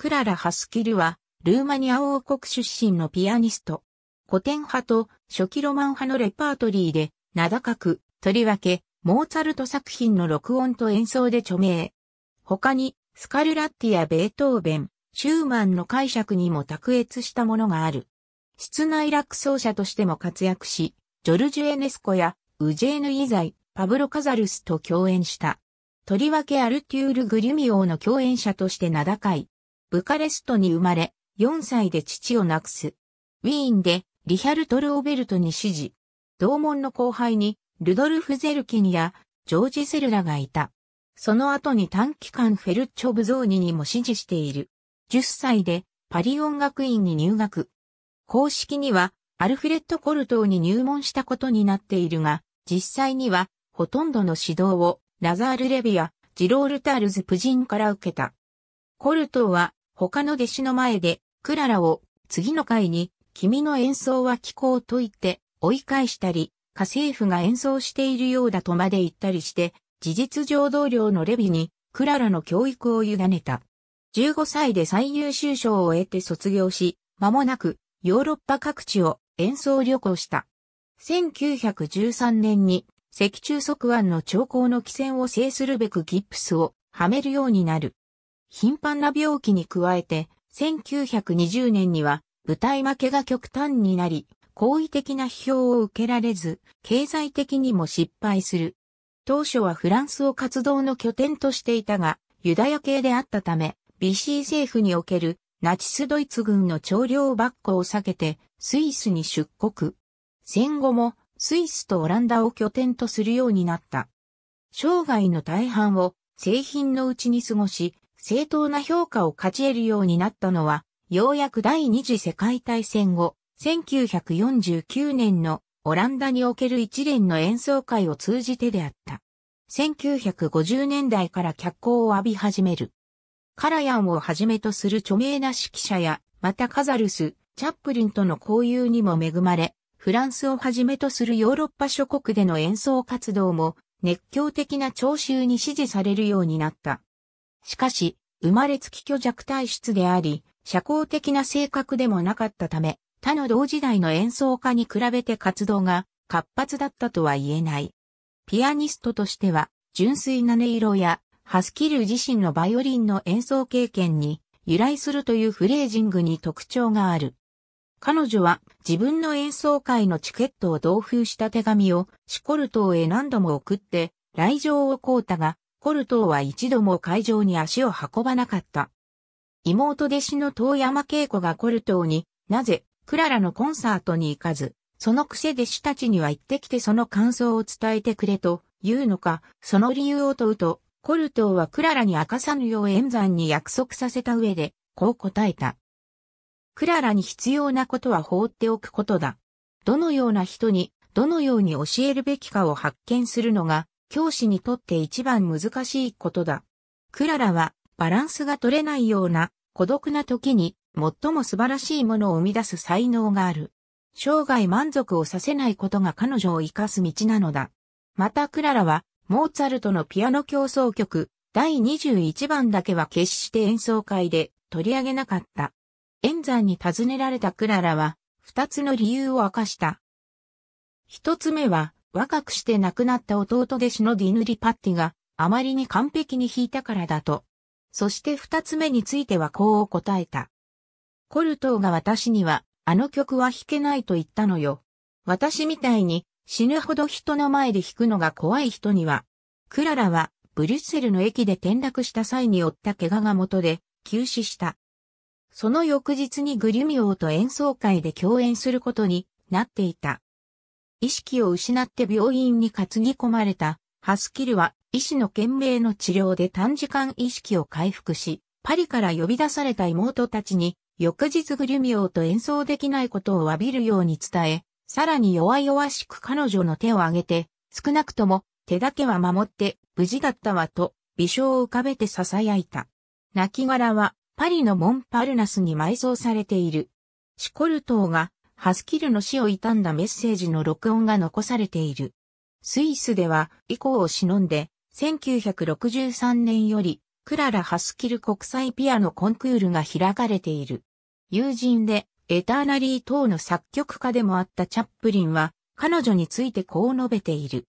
クララ・ハスキルは、ルーマニア王国出身のピアニスト。古典派と初期ロマン派のレパートリーで、名高く、とりわけ、モーツァルト作品の録音と演奏で著名。他に、スカルラッティやベートーベン、シューマンの解釈にも卓越したものがある。室内楽奏者としても活躍し、ジョルジュ・エネスコやウジェーヌ・イザイ、パブロ・カザルスと共演した。とりわけアルテュール・グリュミオーの共演者として名高い。ブカレストに生まれ、4歳で父を亡くす。ウィーンでリヒャルトル・オベルトに指示。同門の後輩にルドルフ・ゼルキンやジョージ・セルラがいた。その後に短期間フェルチョ・ブゾーニにも指示している。10歳でパリ音楽院に入学。公式にはアルフレッド・コルトーに入門したことになっているが、実際にはほとんどの指導をラザール・レビア、ジロールタールズ・プジンから受けた。コルトーは他の弟子の前で、クララを、次の回に、君の演奏は聞こうと言って、追い返したり、家政婦が演奏しているようだとまで言ったりして、事実上同僚のレビに、クララの教育を委ねた。15歳で最優秀賞を得て卒業し、間もなく、ヨーロッパ各地を演奏旅行した。1913年に、脊柱側腕の兆候の起線を制するべくギプスをはめるようになる。頻繁な病気に加えて、1920年には舞台負けが極端になり、好意的な批評を受けられず、経済的にも失敗する。当初はフランスを活動の拠点としていたが、ユダヤ系であったため、BC 政府におけるナチスドイツ軍の徴領バッを避けて、スイスに出国。戦後もスイスとオランダを拠点とするようになった。生涯の大半を製品のうちに過ごし、正当な評価を勝ち得るようになったのは、ようやく第二次世界大戦後、1949年のオランダにおける一連の演奏会を通じてであった。1950年代から脚光を浴び始める。カラヤンをはじめとする著名な指揮者や、またカザルス、チャップリンとの交友にも恵まれ、フランスをはじめとするヨーロッパ諸国での演奏活動も熱狂的な聴衆に支持されるようになった。しかし、生まれつき虚弱体質であり、社交的な性格でもなかったため、他の同時代の演奏家に比べて活動が活発だったとは言えない。ピアニストとしては、純粋な音色や、ハスキル自身のバイオリンの演奏経験に由来するというフレージングに特徴がある。彼女は自分の演奏会のチケットを同封した手紙をシコルトへ何度も送って来場をこうたがコルトーは一度も会場に足を運ばなかった。妹弟子の遠山恵子がコルトーになぜクララのコンサートに行かず、その癖弟子たちには行ってきてその感想を伝えてくれと言うのか、その理由を問うと、コルトーはクララに明かさぬよう演算に約束させた上で、こう答えた。クララに必要なことは放っておくことだ。どのような人に、どのように教えるべきかを発見するのが、教師にとって一番難しいことだ。クララはバランスが取れないような孤独な時に最も素晴らしいものを生み出す才能がある。生涯満足をさせないことが彼女を生かす道なのだ。またクララは、モーツァルトのピアノ競争曲、第21番だけは決して演奏会で取り上げなかった。演算に尋ねられたクララは、二つの理由を明かした。一つ目は、若くして亡くなった弟弟子のディヌリパッティが、あまりに完璧に弾いたからだと。そして二つ目についてはこう答えた。コルトーが私には、あの曲は弾けないと言ったのよ。私みたいに死ぬほど人の前で弾くのが怖い人には、クララはブリュッセルの駅で転落した際に負った怪我が元で急死した。その翌日にグリュミオーと演奏会で共演することになっていた。意識を失って病院に担ぎ込まれたハスキルは医師の懸命の治療で短時間意識を回復し、パリから呼び出された妹たちに翌日グリミオーと演奏できないことを詫びるように伝え、さらに弱々しく彼女の手を挙げて、少なくとも手だけは守って無事だったわと微笑を浮かべて囁いた。亡骸はパリのモンパルナスに埋葬されている。シコルトがハスキルの死を悼んだメッセージの録音が残されている。スイスでは以降を忍んで、1963年より、クララ・ハスキル国際ピアノコンクールが開かれている。友人で、エターナリー等の作曲家でもあったチャップリンは、彼女についてこう述べている。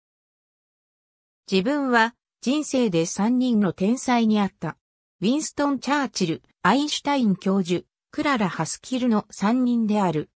自分は、人生で3人の天才にあった。ウィンストン・チャーチル、アインシュタイン教授、クララ・ハスキルの3人である。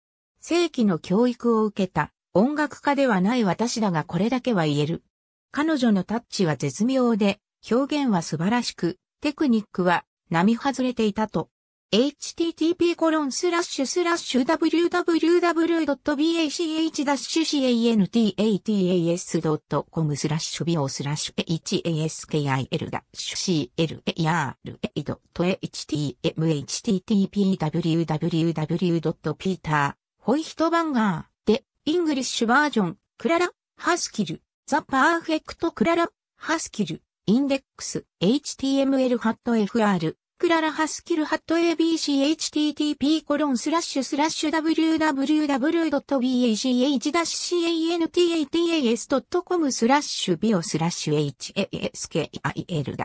正規の教育を受けた音楽家ではない私だがこれだけは言える。彼女のタッチは絶妙で、表現は素晴らしく、テクニックは並外れていたと。http コロンスラッシュスラッシュ www.bach-cant.atas.com スラッシュビオスラッシュ haskil-cl.ar.htmhttp www.peter ホイヒトバンガー、で、イングリッシュバージョン、クララ、ハスキル、ザ・パーフェクト・クララ、ハスキル、インデックス、html ハット fr、クララハスキルハット abchttp コロンスラッシュスラッシュ www.bach-cantas.com t a スラッシュビオスラッシュ haskil-clar.htm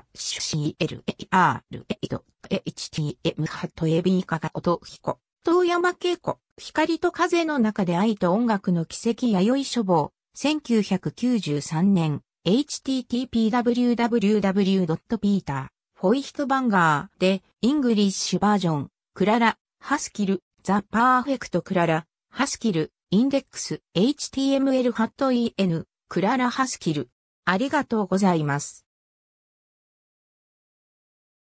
ハット ab かが音彦、遠山恵子。光と風の中で愛と音楽の奇跡弥生書房、1993年、http://www.peterfoichtbanger で、イングリッシュバージョン、クララ、ハスキル、ザ・パーフェクト・クララ、ハスキル、インデックス、html ハット en、クララ・ハスキル。ありがとうございます。